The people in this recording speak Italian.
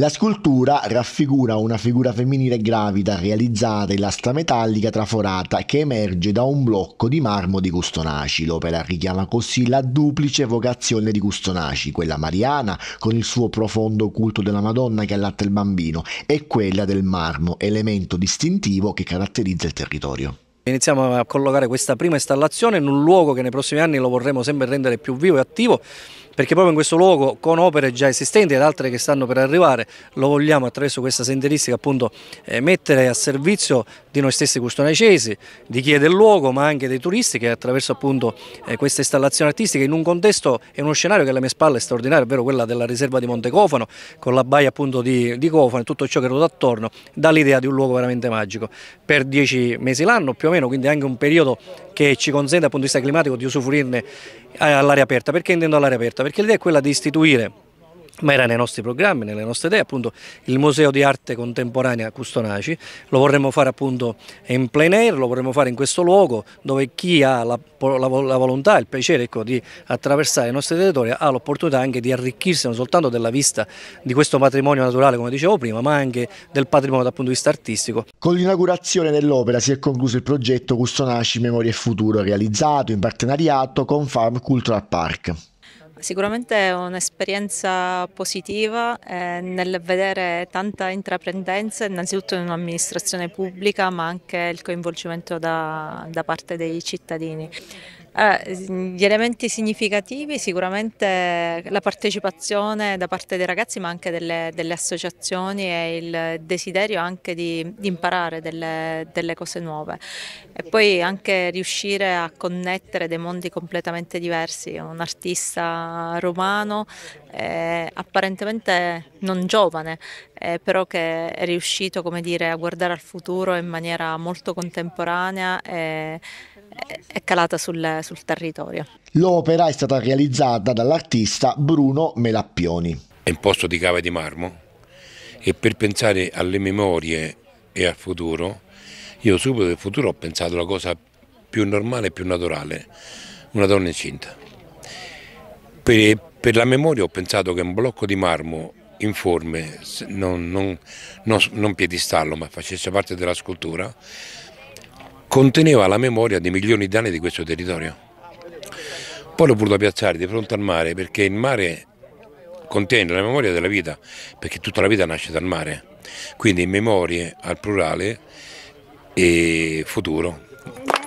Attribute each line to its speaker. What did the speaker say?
Speaker 1: La scultura raffigura una figura femminile gravida realizzata in lastra metallica traforata che emerge da un blocco di marmo di Custonaci. L'opera richiama così la duplice vocazione di Custonaci, quella mariana con il suo profondo culto della Madonna che allatta il bambino e quella del marmo, elemento distintivo che caratterizza il territorio.
Speaker 2: Iniziamo a collocare questa prima installazione in un luogo che nei prossimi anni lo vorremmo sempre rendere più vivo e attivo perché proprio in questo luogo con opere già esistenti ed altre che stanno per arrivare lo vogliamo attraverso questa senderistica appunto eh, mettere a servizio di noi stessi custonecesi, di chi è del luogo ma anche dei turisti che attraverso appunto eh, questa installazione artistica in un contesto e uno scenario che alle mie spalle è straordinario, ovvero quella della riserva di Monte Cofano con la baia appunto di, di Cofano e tutto ciò che ruota attorno dà l'idea di un luogo veramente magico per dieci mesi l'anno più o meno quindi anche un periodo che ci consente dal punto di vista climatico di usufruirne eh, all'aria aperta. Perché intendo all'aria aperta? Perché l'idea è quella di istituire ma era nei nostri programmi, nelle nostre idee, appunto il Museo di Arte Contemporanea Custonaci, lo vorremmo fare appunto in plein air, lo vorremmo fare in questo luogo dove chi ha la, la, la volontà, il piacere ecco, di attraversare i nostri territori ha l'opportunità anche di arricchirsi non soltanto della vista di questo patrimonio naturale come dicevo prima, ma anche del patrimonio dal punto di vista artistico.
Speaker 1: Con l'inaugurazione dell'opera si è concluso il progetto Custonaci Memoria e Futuro realizzato in partenariato con Farm Cultural Park.
Speaker 3: Sicuramente è un'esperienza positiva eh, nel vedere tanta intraprendenza, innanzitutto in un'amministrazione pubblica, ma anche il coinvolgimento da, da parte dei cittadini. Eh, gli elementi significativi sicuramente la partecipazione da parte dei ragazzi ma anche delle, delle associazioni e il desiderio anche di, di imparare delle, delle, cose nuove e poi anche riuscire a connettere dei mondi completamente diversi. Un artista romano eh, apparentemente non giovane eh, però che è riuscito dire, a guardare al futuro in maniera molto contemporanea. Eh, è calata sul, sul territorio.
Speaker 1: L'opera è stata realizzata dall'artista Bruno Melappioni.
Speaker 4: È un posto di cava di marmo e per pensare alle memorie e al futuro, io subito del futuro ho pensato alla cosa più normale e più naturale, una donna incinta. Per, per, la memoria ho pensato che un blocco di marmo informe, non, non, non, non piedistallo, ma facesse parte della scultura, conteneva la memoria di milioni di anni di questo territorio. Poi l'ho voluto piazzare di fronte al mare perché il mare contiene la memoria della vita, perché tutta la vita nasce dal mare. Quindi memorie al plurale e futuro.